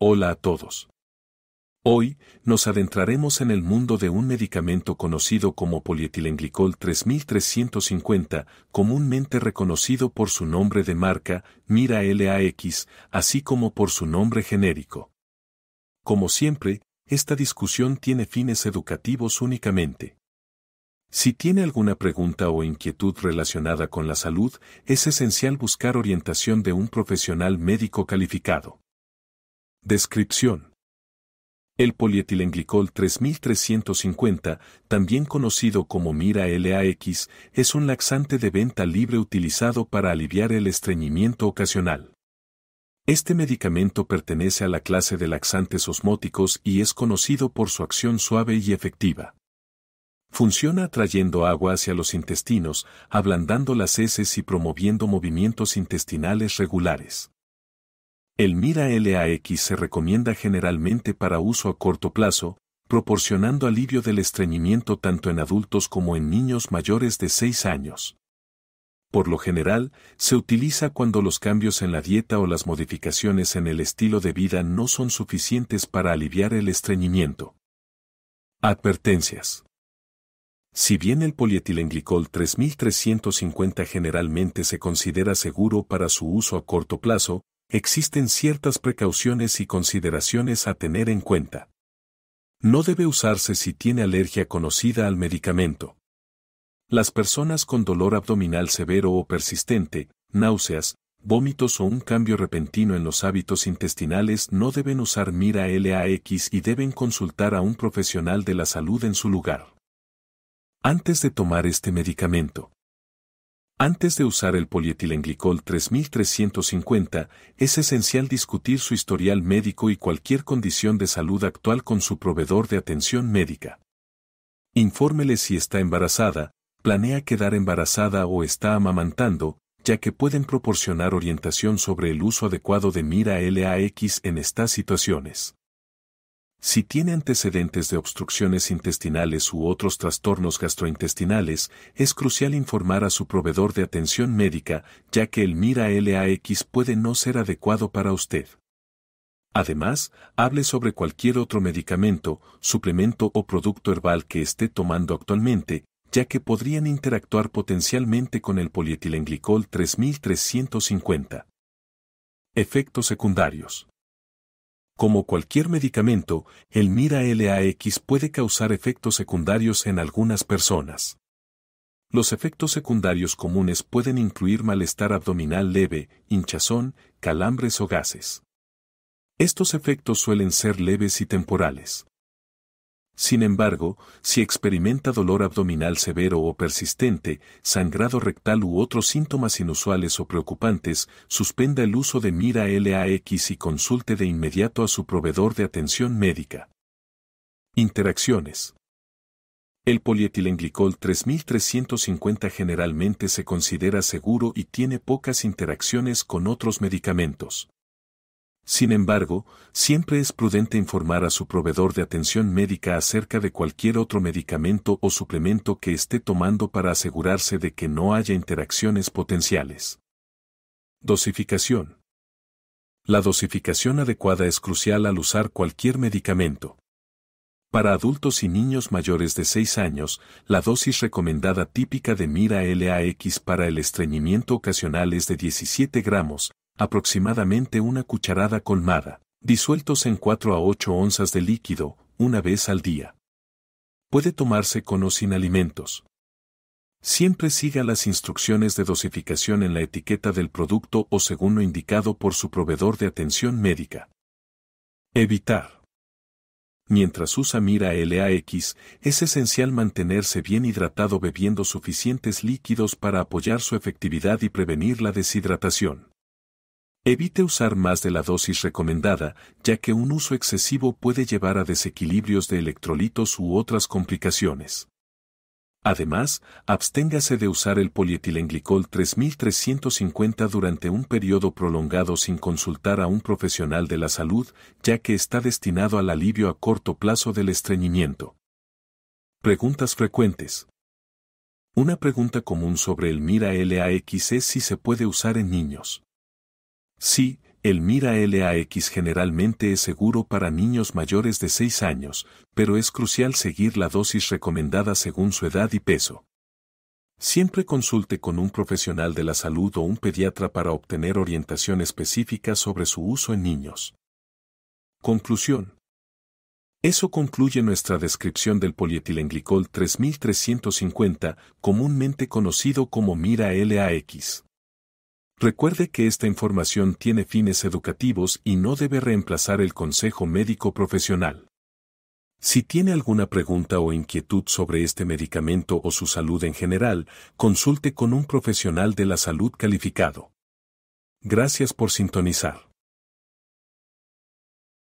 Hola a todos. Hoy nos adentraremos en el mundo de un medicamento conocido como polietilenglicol 3350, comúnmente reconocido por su nombre de marca, Mira así como por su nombre genérico. Como siempre, esta discusión tiene fines educativos únicamente. Si tiene alguna pregunta o inquietud relacionada con la salud, es esencial buscar orientación de un profesional médico calificado. Descripción. El polietilenglicol 3350, también conocido como Mira LAX, es un laxante de venta libre utilizado para aliviar el estreñimiento ocasional. Este medicamento pertenece a la clase de laxantes osmóticos y es conocido por su acción suave y efectiva. Funciona atrayendo agua hacia los intestinos, ablandando las heces y promoviendo movimientos intestinales regulares. El Mira LAX se recomienda generalmente para uso a corto plazo, proporcionando alivio del estreñimiento tanto en adultos como en niños mayores de 6 años. Por lo general, se utiliza cuando los cambios en la dieta o las modificaciones en el estilo de vida no son suficientes para aliviar el estreñimiento. Advertencias. Si bien el polietilenglicol 3350 generalmente se considera seguro para su uso a corto plazo, existen ciertas precauciones y consideraciones a tener en cuenta. No debe usarse si tiene alergia conocida al medicamento. Las personas con dolor abdominal severo o persistente, náuseas, vómitos o un cambio repentino en los hábitos intestinales no deben usar mira LAX y deben consultar a un profesional de la salud en su lugar. Antes de tomar este medicamento, antes de usar el polietilenglicol 3350, es esencial discutir su historial médico y cualquier condición de salud actual con su proveedor de atención médica. Infórmele si está embarazada, planea quedar embarazada o está amamantando, ya que pueden proporcionar orientación sobre el uso adecuado de Mira LAX en estas situaciones. Si tiene antecedentes de obstrucciones intestinales u otros trastornos gastrointestinales, es crucial informar a su proveedor de atención médica, ya que el MiraLAX puede no ser adecuado para usted. Además, hable sobre cualquier otro medicamento, suplemento o producto herbal que esté tomando actualmente, ya que podrían interactuar potencialmente con el polietilenglicol 3350. Efectos secundarios. Como cualquier medicamento, el Mira-LAX puede causar efectos secundarios en algunas personas. Los efectos secundarios comunes pueden incluir malestar abdominal leve, hinchazón, calambres o gases. Estos efectos suelen ser leves y temporales. Sin embargo, si experimenta dolor abdominal severo o persistente, sangrado rectal u otros síntomas inusuales o preocupantes, suspenda el uso de Mira LAX y consulte de inmediato a su proveedor de atención médica. Interacciones. El polietilenglicol 3350 generalmente se considera seguro y tiene pocas interacciones con otros medicamentos. Sin embargo, siempre es prudente informar a su proveedor de atención médica acerca de cualquier otro medicamento o suplemento que esté tomando para asegurarse de que no haya interacciones potenciales. Dosificación. La dosificación adecuada es crucial al usar cualquier medicamento. Para adultos y niños mayores de 6 años, la dosis recomendada típica de Mira LAX para el estreñimiento ocasional es de 17 gramos, aproximadamente una cucharada colmada, disueltos en 4 a 8 onzas de líquido, una vez al día. Puede tomarse con o sin alimentos. Siempre siga las instrucciones de dosificación en la etiqueta del producto o según lo indicado por su proveedor de atención médica. Evitar. Mientras usa mira LAX, es esencial mantenerse bien hidratado bebiendo suficientes líquidos para apoyar su efectividad y prevenir la deshidratación. Evite usar más de la dosis recomendada, ya que un uso excesivo puede llevar a desequilibrios de electrolitos u otras complicaciones. Además, absténgase de usar el polietilenglicol 3350 durante un periodo prolongado sin consultar a un profesional de la salud, ya que está destinado al alivio a corto plazo del estreñimiento. Preguntas frecuentes. Una pregunta común sobre el MIRA-LAX es si se puede usar en niños. Sí, el Mira LAX generalmente es seguro para niños mayores de 6 años, pero es crucial seguir la dosis recomendada según su edad y peso. Siempre consulte con un profesional de la salud o un pediatra para obtener orientación específica sobre su uso en niños. Conclusión. Eso concluye nuestra descripción del polietilenglicol 3350, comúnmente conocido como Mira LAX. Recuerde que esta información tiene fines educativos y no debe reemplazar el consejo médico profesional. Si tiene alguna pregunta o inquietud sobre este medicamento o su salud en general, consulte con un profesional de la salud calificado. Gracias por sintonizar.